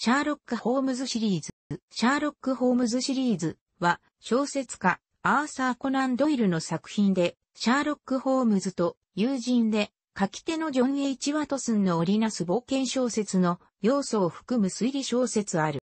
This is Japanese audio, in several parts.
シャーロック・ホームズシリーズ。シャーロック・ホームズシリーズは小説家アーサー・コナン・ドイルの作品で、シャーロック・ホームズと友人で書き手のジョン・ H・ ワトスンの織りなす冒険小説の要素を含む推理小説ある。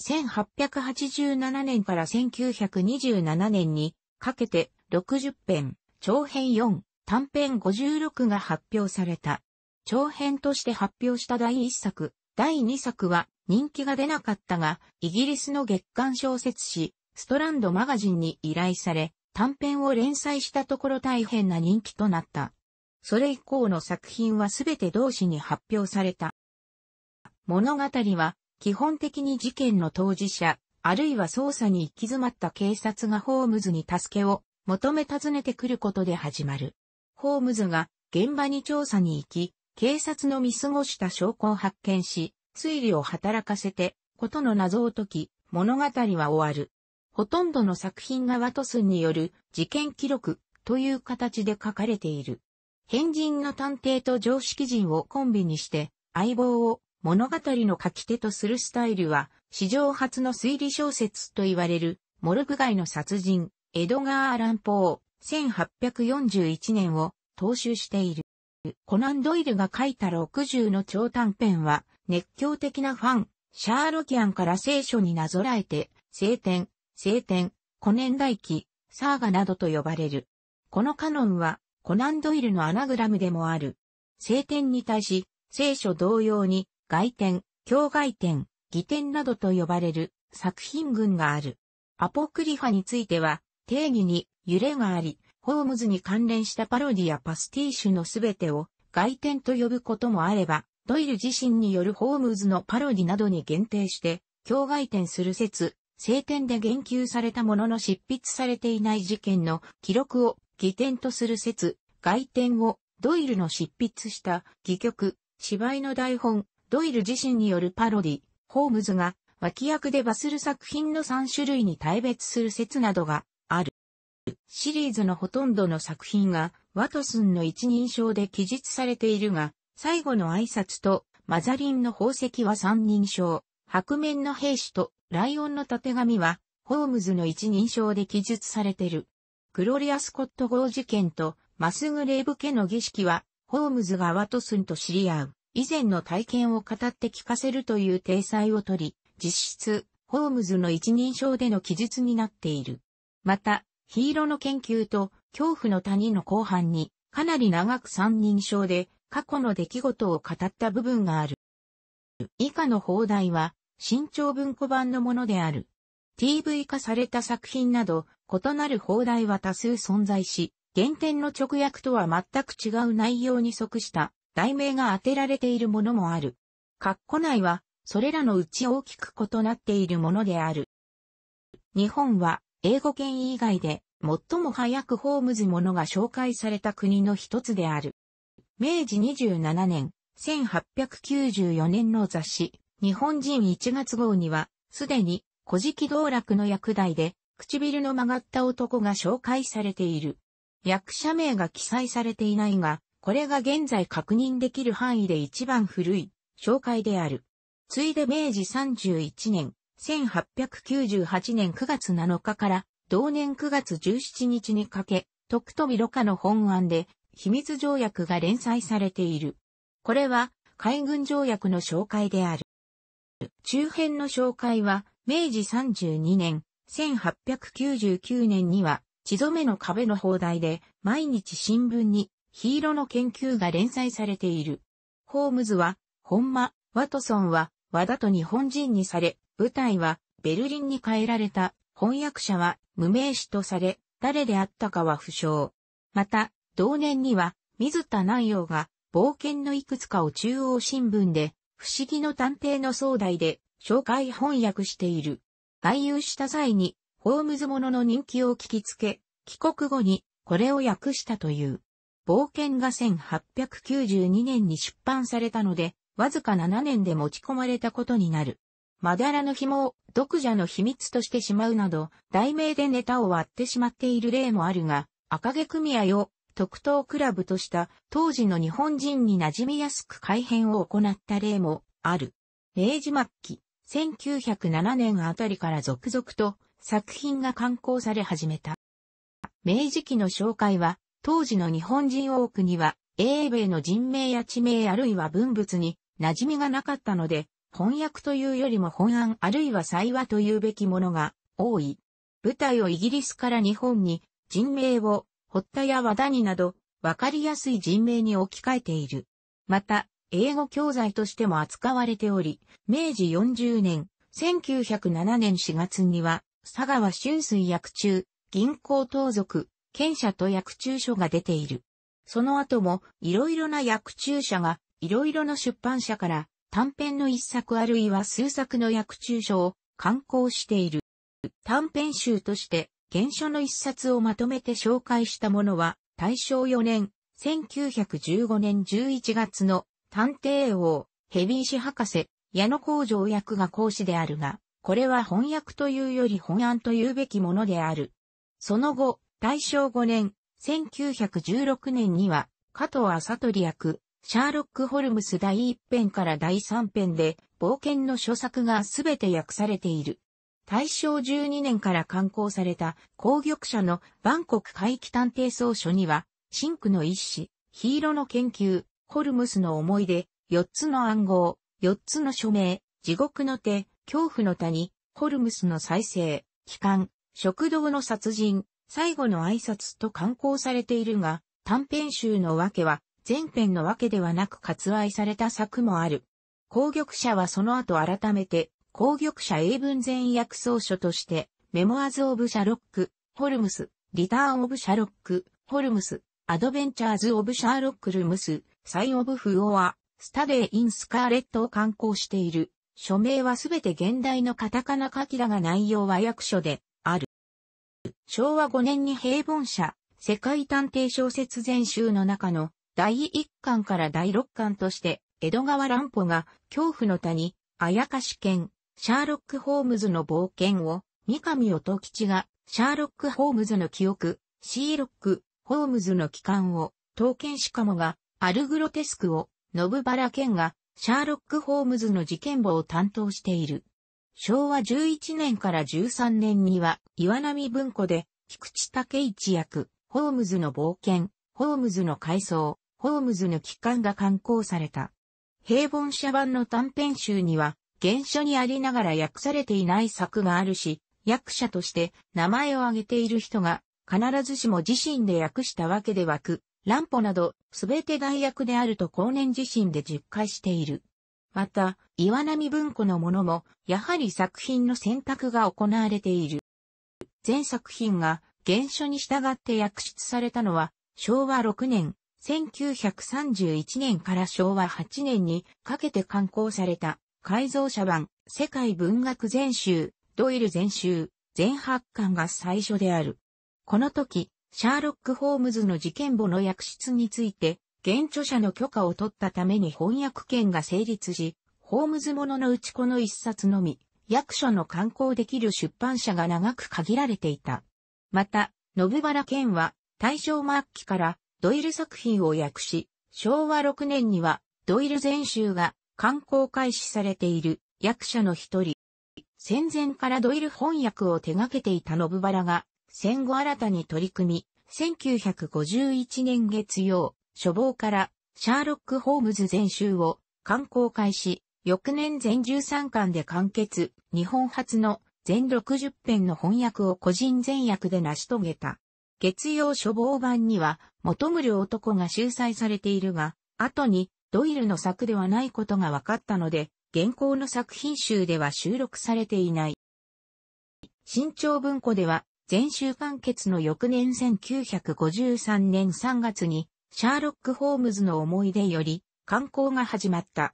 1887年から1927年にかけて60編、長編4、短編56が発表された。長編として発表した第一作、第2作は人気が出なかったが、イギリスの月刊小説誌、ストランドマガジンに依頼され、短編を連載したところ大変な人気となった。それ以降の作品はすべて同誌に発表された。物語は、基本的に事件の当事者、あるいは捜査に行き詰まった警察がホームズに助けを求め訪ねてくることで始まる。ホームズが現場に調査に行き、警察の見過ごした証拠を発見し、推理を働かせて、ことの謎を解き、物語は終わる。ほとんどの作品がワトスンによる事件記録という形で書かれている。変人の探偵と常識人をコンビにして相棒を物語の書き手とするスタイルは史上初の推理小説と言われるモルグ街の殺人エドガー・アランポー1841年を踏襲している。コナン・ドイルが書いた60の超短編は、熱狂的なファン、シャーロキアンから聖書になぞらえて、聖典、聖典、古年代記、サーガなどと呼ばれる。このカノンは、コナン・ドイルのアナグラムでもある。聖典に対し、聖書同様に、外典、境外典、義典などと呼ばれる作品群がある。アポクリファについては、定義に揺れがあり、ホームズに関連したパロディやパスティッシュのすべてを外典と呼ぶこともあれば、ドイル自身によるホームズのパロディなどに限定して、境外転する説、聖典で言及されたものの執筆されていない事件の記録を義典とする説、外典をドイルの執筆した戯曲、芝居の台本、ドイル自身によるパロディ、ホームズが脇役でバスる作品の3種類に大別する説などがシリーズのほとんどの作品が、ワトスンの一人称で記述されているが、最後の挨拶と、マザリンの宝石は三人称、白面の兵士と、ライオンの盾紙は、ホームズの一人称で記述されている。グロリア・スコット号事件と、マスグレーブ家の儀式は、ホームズがワトスンと知り合う、以前の体験を語って聞かせるという体裁をとり、実質、ホームズの一人称での記述になっている。また、ヒーローの研究と、恐怖の谷の後半に、かなり長く三人称で、過去の出来事を語った部分がある。以下の放題は、新潮文庫版のものである。TV 化された作品など、異なる放題は多数存在し、原点の直訳とは全く違う内容に即した題名が当てられているものもある。括弧内は、それらのうち大きく異なっているものである。日本は、英語圏以外で最も早くホームズものが紹介された国の一つである。明治27年、1894年の雑誌、日本人1月号には、すでに、古事記道楽の役題で、唇の曲がった男が紹介されている。役者名が記載されていないが、これが現在確認できる範囲で一番古い紹介である。ついで明治31年、1898年9月7日から同年9月17日にかけ、徳富ろ過の本案で秘密条約が連載されている。これは海軍条約の紹介である。中編の紹介は明治32年、1899年には地染めの壁の砲台で毎日新聞にヒーローの研究が連載されている。ホームズは、本間、ワトソンは、和田と日本人にされ、舞台はベルリンに変えられた翻訳者は無名詞とされ、誰であったかは不詳。また、同年には水田南陽が冒険のいくつかを中央新聞で不思議の探偵の壮大で紹介翻訳している。外遊した際にホームズものの人気を聞きつけ、帰国後にこれを訳したという。冒険が1892年に出版されたので、わずか7年で持ち込まれたことになる。まだらの紐を読者の秘密としてしまうなど、題名でネタを割ってしまっている例もあるが、赤毛組合を特等クラブとした当時の日本人に馴染みやすく改編を行った例もある。明治末期、1907年あたりから続々と作品が刊行され始めた。明治期の紹介は、当時の日本人多くには、英米の人名や地名あるいは文物に馴染みがなかったので、翻訳というよりも本案あるいは裁話というべきものが多い。舞台をイギリスから日本に、人名を、堀田や和谷など、わかりやすい人名に置き換えている。また、英語教材としても扱われており、明治40年、1907年4月には、佐川春水役中、銀行盗賊、権者と役中書が出ている。その後も、いろいろな役中者が、いろいろな出版社から、短編の一作あるいは数作の役中書を刊行している。短編集として原書の一冊をまとめて紹介したものは大正4年、1915年11月の探偵王、ヘビー氏博士、矢野工場役が講師であるが、これは翻訳というより本案というべきものである。その後、大正5年、1916年には、加藤浅鳥役、シャーロック・ホルムス第1編から第3編で、冒険の著作がすべて訳されている。大正12年から刊行された、攻玉社のバンコク怪奇探偵総書には、シンクの一子、ヒーローの研究、ホルムスの思い出、4つの暗号、4つの署名、地獄の手、恐怖の谷、ホルムスの再生、帰還、食堂の殺人、最後の挨拶と刊行されているが、短編集のわけは、前編のわけではなく割愛された作もある。攻玉社はその後改めて、攻玉社英文全訳奏書として、メモアズ・オブ・シャロック、ホルムス、リターン・オブ・シャロック、ホルムス、アドベンチャーズ・オブ・シャーロック・ルムス、サイ・オブ・フオア、スタデー・イン・スカーレットを刊行している。署名はすべて現代のカタカナ書きだが内容は役所である。昭和5年に平凡社、世界探偵小説全集の中の第1巻から第6巻として、江戸川乱歩が、恐怖の谷、あやかし剣、シャーロック・ホームズの冒険を、三上音吉が、シャーロック・ホームズの記憶、シーロック・ホームズの帰還を、刀剣しかもが、アルグロテスクを、信原健が、シャーロック・ホームズの事件簿を担当している。昭和11年から13年には、岩波文庫で、菊池武一役、ホームズの冒険、ホームズの回想、ホームズの帰還が刊行された。平凡社版の短編集には、原書にありながら訳されていない作があるし、役者として名前を挙げている人が、必ずしも自身で訳したわけではなく、乱歩など、すべて代役であると後年自身で実会している。また、岩波文庫のものも、やはり作品の選択が行われている。全作品が原書に従って訳出されたのは、昭和6年1931年から昭和8年にかけて刊行された改造者版世界文学全集、ドイル全集、全発巻が最初である。この時、シャーロック・ホームズの事件簿の訳出について、現著者の許可を取ったために翻訳権が成立し、ホームズもののうちこの一冊のみ、役所の刊行できる出版社が長く限られていた。また、信原県は、大正末期からドイル作品を訳し、昭和6年にはドイル全集が刊行開始されている役者の一人。戦前からドイル翻訳を手掛けていた信原が戦後新たに取り組み、1951年月曜、初房からシャーロック・ホームズ全集を刊行開始、翌年全13巻で完結、日本初の全60編の翻訳を個人全訳で成し遂げた。月曜書房版には、元無る男が収載されているが、後にドイルの作ではないことが分かったので、現行の作品集では収録されていない。新潮文庫では、全集完結の翌年1953年3月に、シャーロック・ホームズの思い出より、刊行が始まった。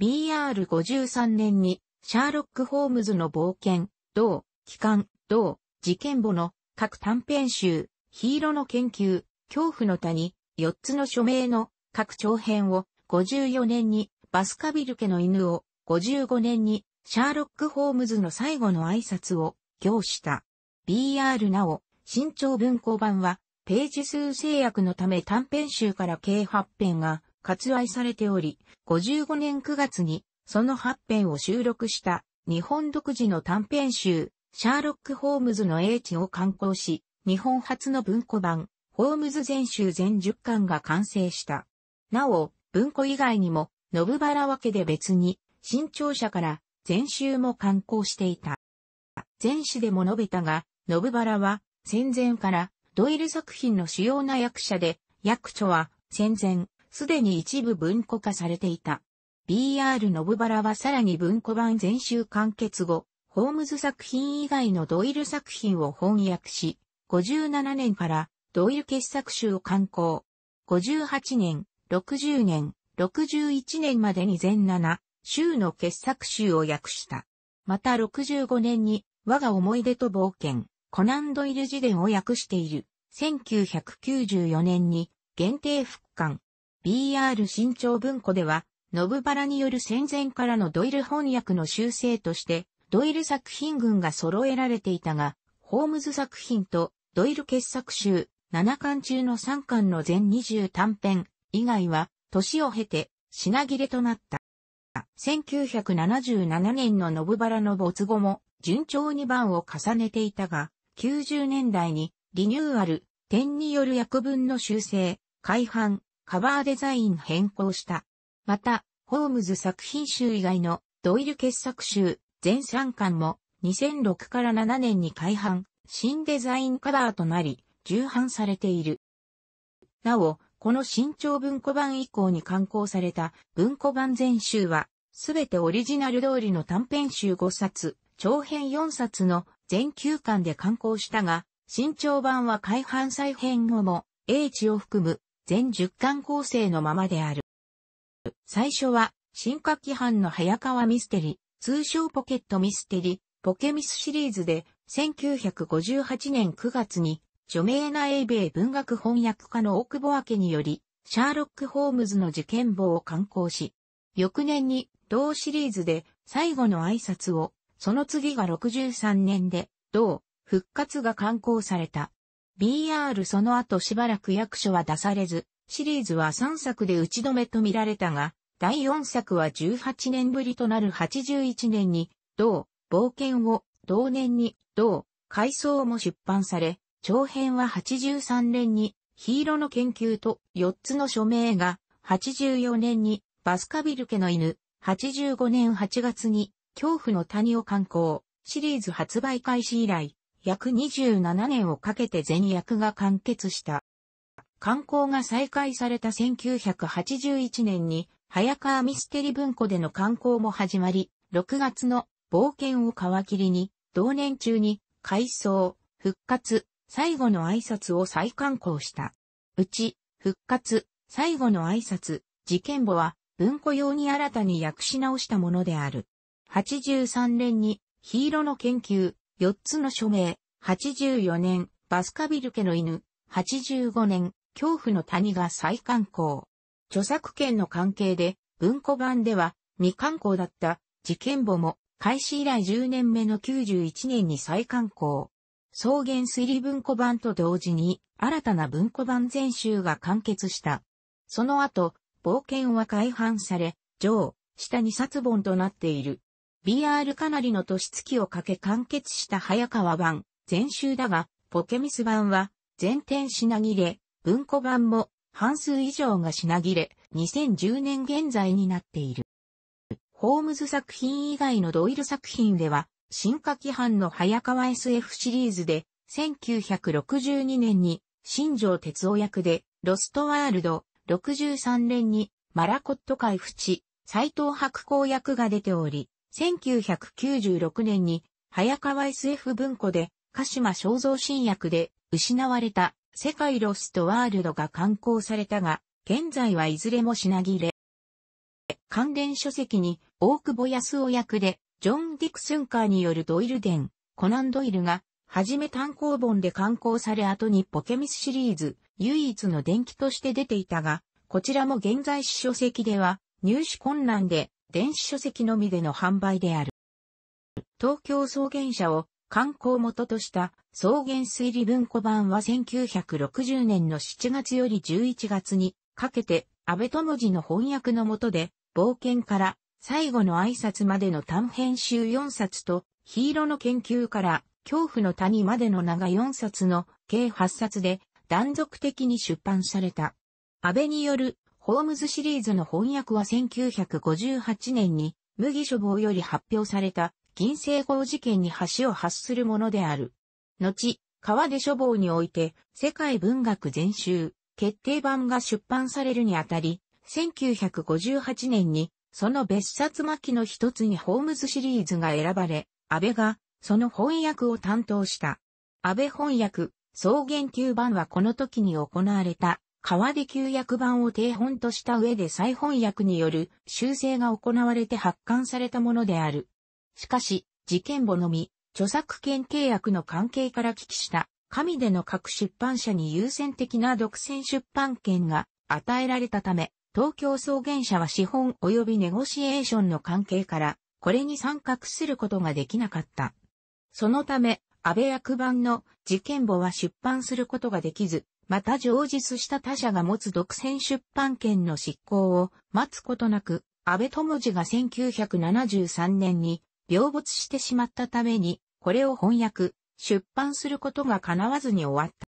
BR53 年に、シャーロック・ホームズの冒険、同、機関、同、事件簿の各短編集、ヒーロの研究、恐怖の谷、4つの署名の各長編を54年にバスカビル家の犬を55年にシャーロック・ホームズの最後の挨拶を行した。BR なお、新潮文庫版はページ数制約のため短編集から計8編が割愛されており、55年9月にその8編を収録した日本独自の短編集、シャーロック・ホームズの英知を刊行し、日本初の文庫版、ホームズ全集全10巻が完成した。なお、文庫以外にも、信原分けで別に、新潮社から全集も刊行していた。前史でも述べたが、信原は戦前からドイル作品の主要な役者で、役所は戦前、すでに一部文庫化されていた。BR 信原はさらに文庫版全集完結後、ホームズ作品以外のドイル作品を翻訳し、57年から同ル傑作集を刊行。58年、60年、61年までに全7、週の傑作集を訳した。また65年に、我が思い出と冒険、コナンドイル自伝を訳している。1994年に、限定復刊。BR 新潮文庫では、ノブバラによる戦前からのドイル翻訳の修正として、ドイル作品群が揃えられていたが、ホームズ作品とドイル傑作集、7巻中の3巻の全20短編以外は、年を経て品切れとなった。1977年の信原の没後も順調に版を重ねていたが、90年代にリニューアル、点による訳文の修正、改版、カバーデザイン変更した。また、ホームズ作品集以外のドイル傑作集全3巻も2006から7年に改版、新デザインカラーとなり、重版されている。なお、この新潮文庫版以降に刊行された文庫版全集は、すべてオリジナル通りの短編集5冊、長編4冊の全9巻で刊行したが、新潮版は改版再編後も、英知を含む全10巻構成のままである。最初は、新書き版の早川ミステリ、ー、通称ポケットミステリ、ポケミスシリーズで、1958年9月に、著名な英米文学翻訳家の奥母明により、シャーロック・ホームズの受験簿を刊行し、翌年に同シリーズで最後の挨拶を、その次が63年で、同復活が刊行された。BR その後しばらく役所は出されず、シリーズは3作で打ち止めと見られたが、第4作は18年ぶりとなる81年に、同冒険を同年に同回想も出版され、長編は83年にヒーローの研究と4つの署名が84年にバスカビル家の犬、85年8月に恐怖の谷を刊行、シリーズ発売開始以来、約27年をかけて全役が完結した。刊行が再開された1981年に、早川ミステリ文庫での刊行も始まり、6月の冒険を皮切りに、同年中に、改装、復活、最後の挨拶を再刊行した。うち、復活、最後の挨拶、事件簿は文庫用に新たに訳し直したものである。83年に、ヒーロの研究、4つの署名、84年、バスカビル家の犬、85年、恐怖の谷が再刊行。著作権の関係で、文庫版では未刊行だった事件簿も開始以来10年目の91年に再刊行。草原推理文庫版と同時に、新たな文庫版全集が完結した。その後、冒険は改版され、上、下2冊本となっている。BR かなりの年月をかけ完結した早川版、全集だが、ポケミス版は、全点品切れ、文庫版も、半数以上が品切れ、2010年現在になっている。ホームズ作品以外のドイル作品では、進化規範の早川 SF シリーズで、1962年に、新庄哲夫役で、ロストワールド、63年に、マラコット海淵、斎藤白光役が出ており、1996年に、早川 SF 文庫で、鹿島正造新役で、失われた、世界ロストワールドが刊行されたが、現在はいずれも品切れ。関連書籍に、大久保康夫役で、ジョン・ディクスンカーによるドイル伝、コナン・ドイルが、はじめ単行本で刊行され後にポケミスシリーズ、唯一の伝記として出ていたが、こちらも現在史書籍では、入手困難で、電子書籍のみでの販売である。東京草原社を観光元とした草原推理文庫版は1960年の7月より11月にかけて安倍智次の翻訳のもとで冒険から最後の挨拶までの短編集4冊と、ヒーローの研究から恐怖の谷までの長4冊の計8冊で断続的に出版された。安倍によるホームズシリーズの翻訳は1958年に麦書房より発表された銀星号事件に橋を発するものである。後、川出書房において世界文学全集決定版が出版されるにあたり、1958年に、その別冊巻の一つにホームズシリーズが選ばれ、安倍が、その翻訳を担当した。安倍翻訳、草原究版はこの時に行われた、川出旧訳版を定本とした上で再翻訳による修正が行われて発刊されたものである。しかし、事件簿のみ、著作権契約の関係から危機した、神での各出版社に優先的な独占出版権が与えられたため、東京草原社は資本及びネゴシエーションの関係から、これに参画することができなかった。そのため、安倍役版の事件簿は出版することができず、また上述した他社が持つ独占出版権の執行を待つことなく、安倍智次が1973年に病没してしまったために、これを翻訳、出版することが叶わずに終わった。。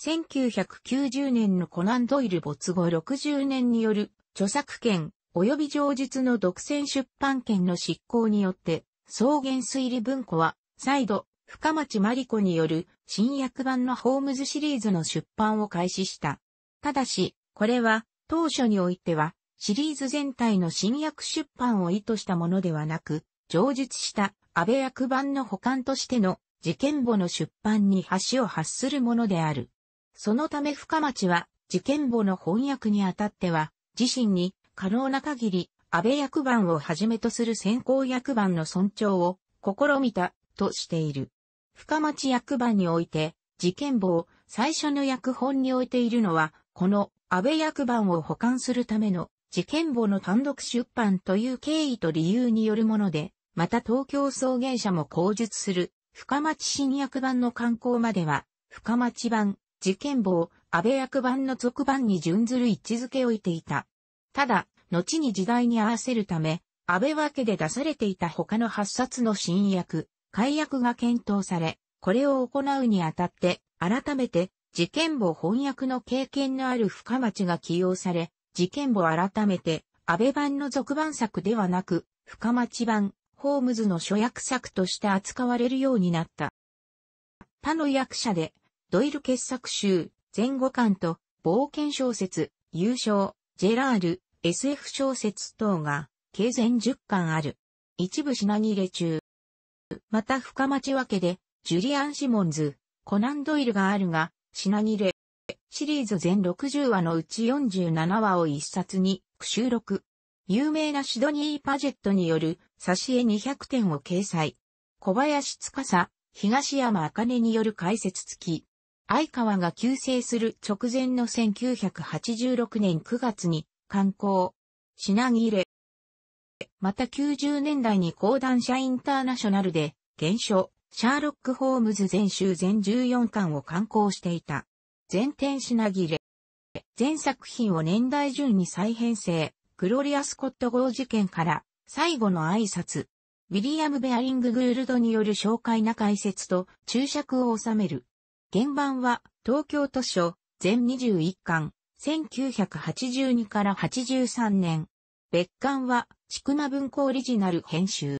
1990年のコナンドイル没後60年による著作権及び上述の独占出版権の執行によって、草原推理文庫は、再度、深町真理子による新訳版のホームズシリーズの出版を開始した。ただし、これは当初においてはシリーズ全体の新訳出版を意図したものではなく、上述した安倍役版の保管としての事件簿の出版に橋を発するものである。そのため深町は、事件簿の翻訳にあたっては、自身に可能な限り、安倍役番をはじめとする先行役番の尊重を試みたとしている。深町役番において、事件簿を最初の役本に置いているのは、この安倍役番を保管するための事件簿の単独出版という経緯と理由によるもので、また東京送迎者も口述する深町新役版の刊行までは、深町版、事件簿安倍役版の続版に準ずる位置づけを置いていた。ただ、後に時代に合わせるため、安倍分けで出されていた他の8冊の新役、改約が検討され、これを行うにあたって、改めて、事件簿翻訳の経験のある深町が起用され、事件簿改めて、安倍版の続版作ではなく、深町版、ホームズの諸役作として扱われるようになった。他の役者で、ドイル傑作集、前後巻と、冒険小説、優勝、ジェラール、SF 小説等が、経全10巻ある。一部品切れ中。また深町分けで、ジュリアン・シモンズ、コナン・ドイルがあるが、品切れ。シリーズ全60話のうち47話を一冊に、収録。有名なシドニー・パジェットによる挿絵200点を掲載。小林司、東山茜による解説付き。相川が急成する直前の1986年9月に、観光、品切れ。また90年代に講談社インターナショナルで、現書、シャーロック・ホームズ全集全14巻を刊行していた。全点品切れ。全作品を年代順に再編成、グロリア・スコット号事件から、最後の挨拶。ウィリアム・ベアリング・グールドによる紹介な解説と注釈を収める。原版は東京都書全21巻1982から83年。別館はくま文庫オリジナル編集。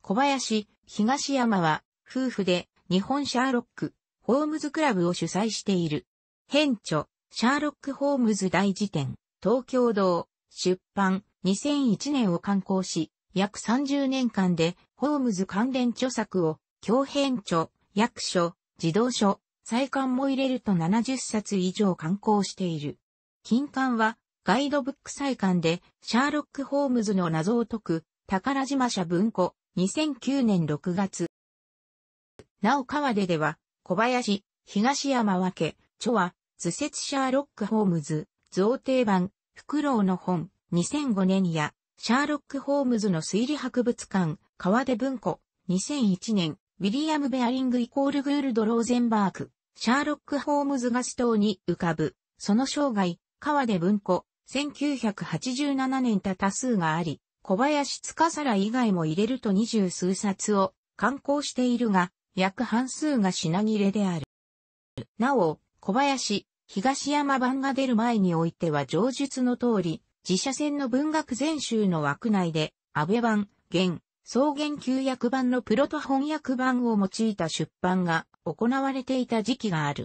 小林、東山は夫婦で日本シャーロック、ホームズクラブを主催している。編著、シャーロック・ホームズ大辞典、東京堂、出版、2001年を刊行し、約30年間で、ホームズ関連著作を、教編著、役所、児童書、再刊も入れると70冊以上刊行している。金刊は、ガイドブック再刊で、シャーロック・ホームズの謎を解く、宝島社文庫、2009年6月。なお川出では、小林、東山分け、著は、図説シャーロック・ホームズ、贈呈版、フクロウの本、2005年や、シャーロック・ホームズの推理博物館、川出文庫、2001年、ウィリアム・ベアリングイコールグールド・ローゼンバーク、シャーロック・ホームズが死闘に浮かぶ、その生涯、川出文庫、1987年多多数があり、小林さら以外も入れると二十数冊を刊行しているが、約半数が品切れである。なお、小林、東山版が出る前においては上述の通り、自社戦の文学全集の枠内で、安倍版、現、草原旧訳版のプロト翻訳版を用いた出版が行われていた時期がある。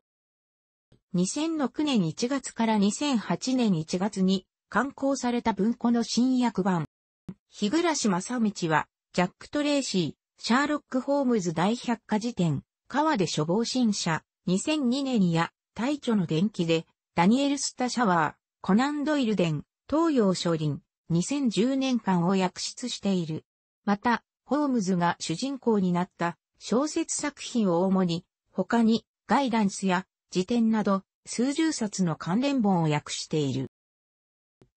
2006年1月から2008年1月に刊行された文庫の新訳版。日暮正道は、ジャック・トレーシー、シャーロック・ホームズ大百科事典、川で処方新社、2002年や、大著の伝記で、ダニエル・スタ・シャワー、コナン・ドイル伝、東洋書林、2010年間を訳出している。また、ホームズが主人公になった小説作品を主に、他にガイダンスや辞典など数十冊の関連本を訳している。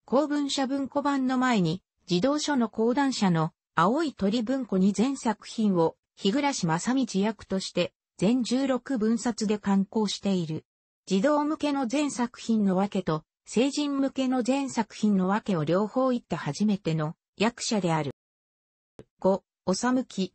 公文社文庫版の前に、児童書の講談社の青い鳥文庫に全作品を日暮正道役として全16分冊で刊行している。児童向けの全作品の訳と成人向けの全作品の訳を両方言った初めての役者である。5、おさむき、